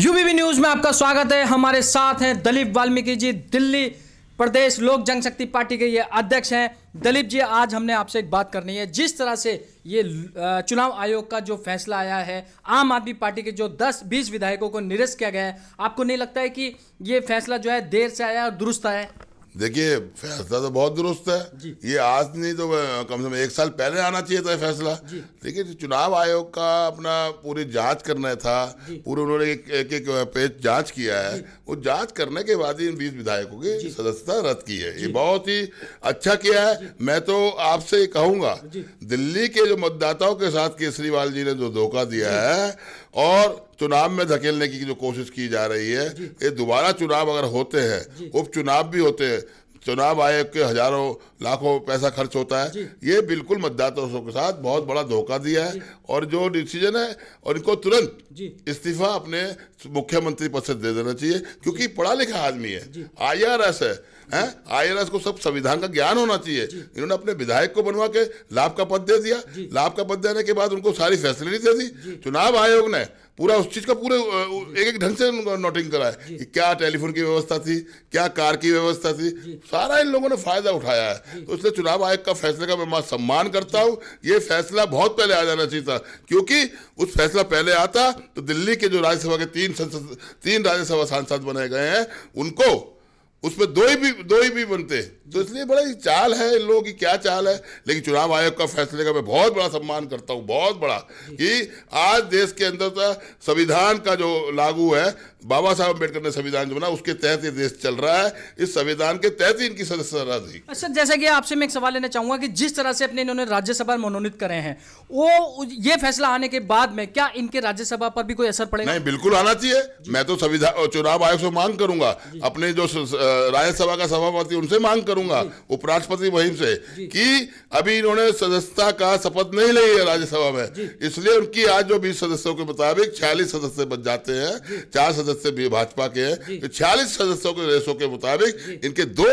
यूबीबी news में आपका स्वागत है हमारे साथ हैं दलीप वाल्मीकि जी दिल्ली प्रदेश लोक जनशक्ति पार्टी के ये अध्यक्ष हैं दलीप जी आज हमने आपसे एक बात करनी है जिस तरह से ये चुनाव आयोग का जो फैसला आया है आम आदमी पार्टी के जो 10-20 विधायकों को निरस्त किया गया है आपको नहीं लगता है कि ये फैसला जो है देर से आया और दुरुस्त आया है देखिए फैसला तो बहुत दुरुस्त है ये आज नहीं तो कम से कम एक साल पहले आना चाहिए था फैसला लेकिन चुनाव आयोग का अपना पूरी जांच करना था पूरे उन्होंने एक एक, पेज जांच किया है वो जांच करने के बाद ही इन बीस विधायकों की सदस्यता रद्द की है ये बहुत ही अच्छा किया है मैं तो आपसे कहूँगा दिल्ली के जो मतदाताओं के साथ केजरीवाल जी ने जो धोखा दिया है और चुनाव में धकेलने की जो कोशिश की जा रही है ये दोबारा चुनाव अगर होते हैं उपचुनाव भी होते हैं चुनाव आयोग के हजारों लाखों पैसा खर्च होता है ये बिल्कुल मतदाताओं के साथ बहुत बड़ा धोखा दिया है और जो डिसीजन है और इनको तुरंत इस्तीफा अपने मुख्यमंत्री पद से दे देना चाहिए क्योंकि पढ़ा लिखा आदमी है आई आर एस है आई आर एस को सब संविधान का ज्ञान होना चाहिए इन्होंने अपने विधायक को बनवा के लाभ का पद दे दिया लाभ का पद देने के बाद उनको सारी फैसिलिटी दे दी चुनाव आयोग ने पूरा उस चीज़ का पूरे एक एक ढंग से नोटिंग करा है कि क्या टेलीफोन की व्यवस्था थी क्या कार की व्यवस्था थी सारा इन लोगों ने फायदा उठाया है तो इसलिए चुनाव आयोग का फैसले का मैं सम्मान करता हूँ ये फैसला बहुत पहले आ जाना चाहिए था क्योंकि उस फैसला पहले आता तो दिल्ली के जो राज्यसभा के तीन संसद तीन राज्यसभा सांसद बने गए हैं उनको उसमें दो ही भी दो ही भी बनते तो इसलिए बड़ा ही चाल है इन लोगों की क्या चाल है लेकिन चुनाव आयोग का फैसले का मैं बहुत बड़ा सम्मान करता हूँ बहुत बड़ा कि आज देश के अंदर तो संविधान का जो लागू है बाबा साहब अम्बेडकर ने संविधान जो बना उसके तहत ये देश चल रहा है इस संविधान के तहत ही इनकी सदस्यता थी सर अच्छा, जैसा कि आपसे मैं एक सवाल लेना चाहूंगा कि जिस तरह से अपने इन्होंने राज्यसभा मनोनीत करे हैं वो ये फैसला आने के बाद में क्या इनके राज्यसभा पर भी कोई असर पड़ेगा नहीं बिल्कुल आना चाहिए मैं तो संविधान चुनाव आयोग से मांग करूंगा अपने जो राज्यसभा का सभापति उनसे मांग करूंगा उपराष्ट्रपति महीम से कि अभी इन्होंने सदस्यता का शपथ नहीं ली है राज्यसभा में इसलिए उनकी आज जो बीस सदस्यों के मुताबिक छियालीस सदस्य बच जाते हैं चार सदस्य भी भाजपा के हैं तो छियालीस सदस्यों के रेसों के मुताबिक इनके दो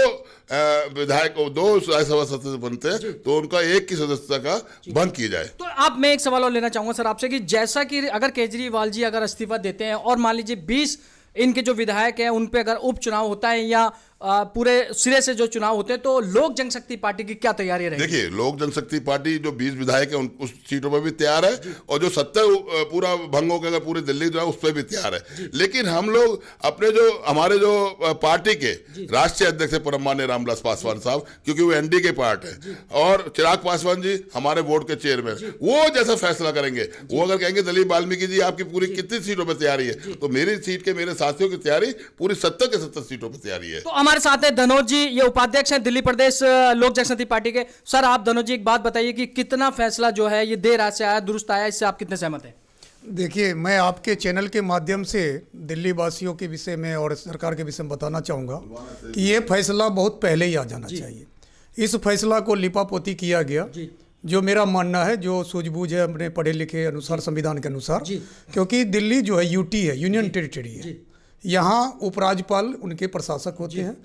विधायक दो राज्यसभा सदस्य बनते हैं तो उनका एक की सदस्यता का भंग किया जाए तो आप मैं एक सवाल और लेना चाहूंगा सर आपसे कि जैसा कि अगर केजरीवाल जी अगर इस्तीफा देते हैं और मान लीजिए बीस इनके जो विधायक हैं उन पे अगर उपचुनाव होता है या पूरे सिरे से जो चुनाव होते हैं तो लोक जनशक्ति पार्टी की क्या तैयारी रहेगी देखिए लोक जनशक्ति पार्टी जो 20 विधायक है उस सीटों पर भी तैयार है और जो सत्तर पूरा भंग हो गया पूरे दिल्ली जो है उस पर भी तैयार है लेकिन हम लोग अपने जो हमारे जो पार्टी के राष्ट्रीय अध्यक्ष है परम मान्य रामविलास पासवान साहब क्योंकि वो एनडी के पार्ट है और चिराग पासवान जी हमारे बोर्ड के चेयरमैन वो जैसा फैसला करेंगे वो अगर कहेंगे दलीप वाल्मीकि जी आपकी पूरी कितनी सीटों पर तैयारी है तो मेरी सीट के मेरे साथियों की तैयारी पूरी सत्तर के सत्तर सीटों पर तैयारी है तो हमारे साथ हैं धनोज जी ये उपाध्यक्ष हैं दिल्ली प्रदेश लोक जनशक्ति पार्टी के सर आप धनोज जी एक बात बताइए कि कितना फैसला जो है ये देर से आया दुरुस्त आया इससे आप कितने सहमत हैं देखिए मैं आपके चैनल के माध्यम से दिल्ली वासियों के विषय में और सरकार के विषय में बताना चाहूँगा कि ये फैसला बहुत पहले ही आ जाना चाहिए इस फैसला को लिपापोती किया गया जो मेरा मानना है जो सूझबूझ है अपने पढ़े लिखे अनुसार संविधान के अनुसार क्योंकि दिल्ली जो है यूटी है यूनियन टेरिटरी है यहाँ उपराज्यपाल उनके प्रशासक होते हैं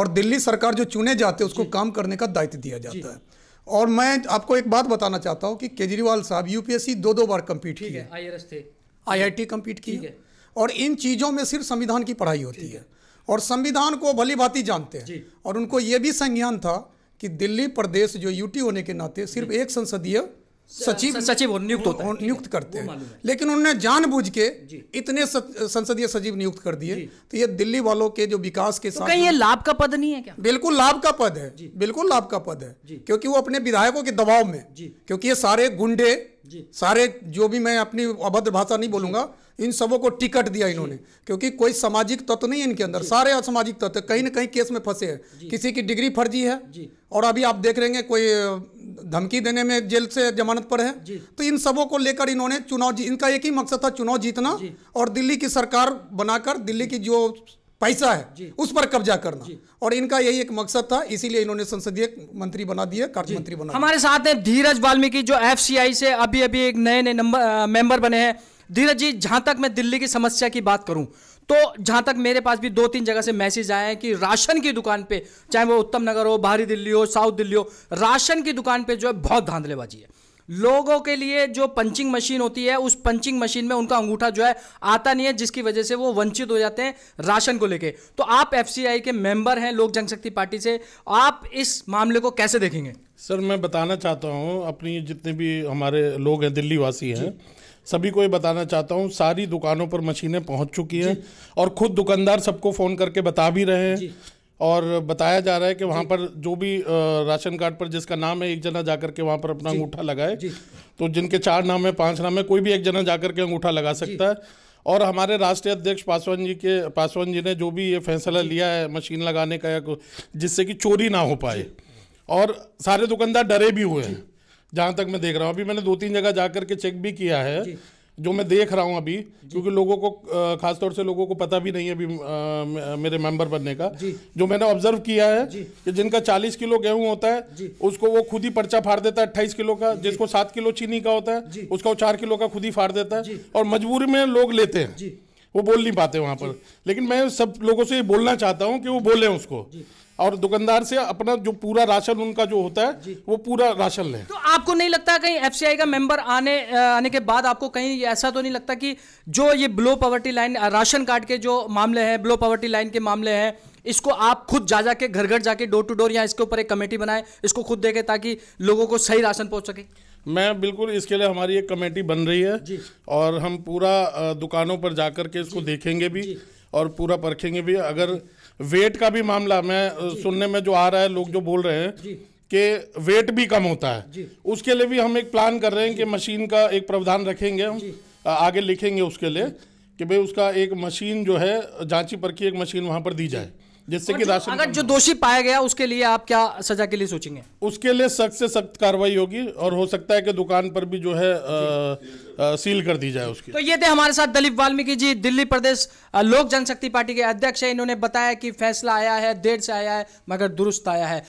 और दिल्ली सरकार जो चुने जाते हैं उसको काम करने का दायित्व दिया जाता है और मैं आपको एक बात बताना चाहता हूँ कि केजरीवाल साहब यूपीएससी दो दो बार कम्पीट किए आई आई टी कम्पीट की और इन चीज़ों में सिर्फ संविधान की पढ़ाई होती है और संविधान को भली भांति जानते हैं और उनको ये भी संज्ञान था कि दिल्ली प्रदेश जो यूटी होने के नाते सिर्फ एक संसदीय सचिव सचिव नियुक्त होता है नियुक्त करते हैं लेकिन उन्होंने जानबूझ के इतने संसदीय सचिव नियुक्त कर दिए तो ये दिल्ली वालों के जो विकास के तो साथ कहीं ये लाभ का पद नहीं है क्या बिल्कुल लाभ का पद है बिल्कुल लाभ का पद है क्योंकि वो अपने विधायकों के दबाव में क्योंकि ये सारे गुंडे सारे जो भी मैं अपनी अभद्र भाषा नहीं बोलूंगा इन सबों को टिकट दिया इन्होंने क्योंकि कोई सामाजिक तत्व तो नहीं इनके अंदर सारे असामाजिक तत्व तो कहीं ना कहीं केस में फंसे हैं किसी की डिग्री फर्जी है और अभी आप देख रहे हैं कोई धमकी देने में जेल से जमानत पर है तो इन सबों को लेकर इन्होंने चुनाव इनका एक ही मकसद था चुनाव जीतना और दिल्ली की सरकार बनाकर दिल्ली की जो पैसा है उस पर कब्जा करना और इनका यही एक मकसद था इसीलिए इन्होंने संसदीय मंत्री बना दिए कार्य मंत्री बना हमारे साथ धीरज वाल्मीकि जो एफ से अभी अभी एक नए नए नंबर मेंबर बने हैं धीरज जी जहां तक मैं दिल्ली की समस्या की बात करूं तो जहां तक मेरे पास भी दो तीन जगह से मैसेज आए हैं कि राशन की दुकान पे चाहे वो उत्तम नगर हो बाहरी दिल्ली हो साउथ दिल्ली हो राशन की दुकान पे जो है बहुत धांधलेबाजी है लोगों के लिए जो पंचिंग मशीन होती है उस पंचिंग मशीन में उनका अंगूठा जो है आता नहीं है जिसकी वजह से वो वंचित हो जाते हैं राशन को लेके तो आप एफ के मेंबर हैं लोक जनशक्ति पार्टी से आप इस मामले को कैसे देखेंगे सर मैं बताना चाहता हूँ अपनी जितने भी हमारे लोग हैं दिल्ली वासी हैं सभी को ये बताना चाहता हूँ सारी दुकानों पर मशीनें पहुँच चुकी हैं और खुद दुकानदार सबको फ़ोन करके बता भी रहे हैं और बताया जा रहा है कि वहाँ पर जो भी राशन कार्ड पर जिसका नाम है एक जना जाकर के वहाँ पर अपना अंगूठा लगाए तो जिनके चार नाम है पांच नाम है कोई भी एक जना जाकर के अंगूठा लगा सकता है और हमारे राष्ट्रीय अध्यक्ष पासवान जी के पासवान जी ने जो भी ये फैसला लिया है मशीन लगाने का या जिससे कि चोरी ना हो पाए और सारे दुकानदार डरे भी हुए हैं जहाँ तक मैं देख रहा हूँ अभी मैंने दो तीन जगह जा करके चेक भी किया है जो मैं देख रहा हूँ अभी क्योंकि लोगों को खासतौर से लोगों को पता भी नहीं है अभी मेरे मेंबर बनने का जो मैंने ऑब्जर्व किया है कि जिनका 40 किलो गेहूं होता है उसको वो खुद ही पर्चा फाड़ देता है अट्ठाईस किलो का जिसको सात किलो चीनी का होता है उसका वो चार किलो का खुद ही फाड़ देता है और मजबूरी में लोग लेते हैं वो बोल नहीं पाते वहाँ पर लेकिन मैं सब लोगों से ये बोलना चाहता हूँ कि वो बोले उसको और दुकानदार से अपना जो पूरा राशन उनका जो होता है वो पूरा राशन लें तो आपको नहीं लगता कहीं एफ का मेंबर आने आने के बाद आपको कहीं ऐसा तो नहीं लगता कि जो ये below poverty line ration card के जो मामले हैं ब्लो पॉवर्टी लाइन के मामले हैं इसको आप खुद जा जाके घर घर जाके डोर टू डोर या इसके ऊपर एक कमेटी बनाए इसको खुद देखें ताकि लोगों को सही राशन पहुंच सके मैं बिल्कुल इसके लिए हमारी एक कमेटी बन रही है और हम पूरा दुकानों पर जाकर के इसको देखेंगे भी और पूरा परखेंगे भी अगर वेट का भी मामला मैं सुनने में जो आ रहा है लोग जो बोल रहे हैं कि वेट भी कम होता है उसके लिए भी हम एक प्लान कर रहे हैं कि मशीन का एक प्रावधान रखेंगे हम आगे लिखेंगे उसके लिए कि भाई उसका एक मशीन जो है जांची की एक मशीन वहाँ पर दी जाए जिससे कि राशन अगर जो दोषी पाया गया उसके लिए आप क्या सजा के लिए सोचेंगे उसके लिए सख्त से सख्त कार्रवाई होगी और हो सकता है कि दुकान पर भी जो है आ, आ, सील कर दी जाए उसकी तो ये थे हमारे साथ दलीप वाल्मीकि जी दिल्ली प्रदेश लोक जनशक्ति पार्टी के अध्यक्ष है इन्होंने बताया कि फैसला आया है देर से आया है मगर दुरुस्त आया है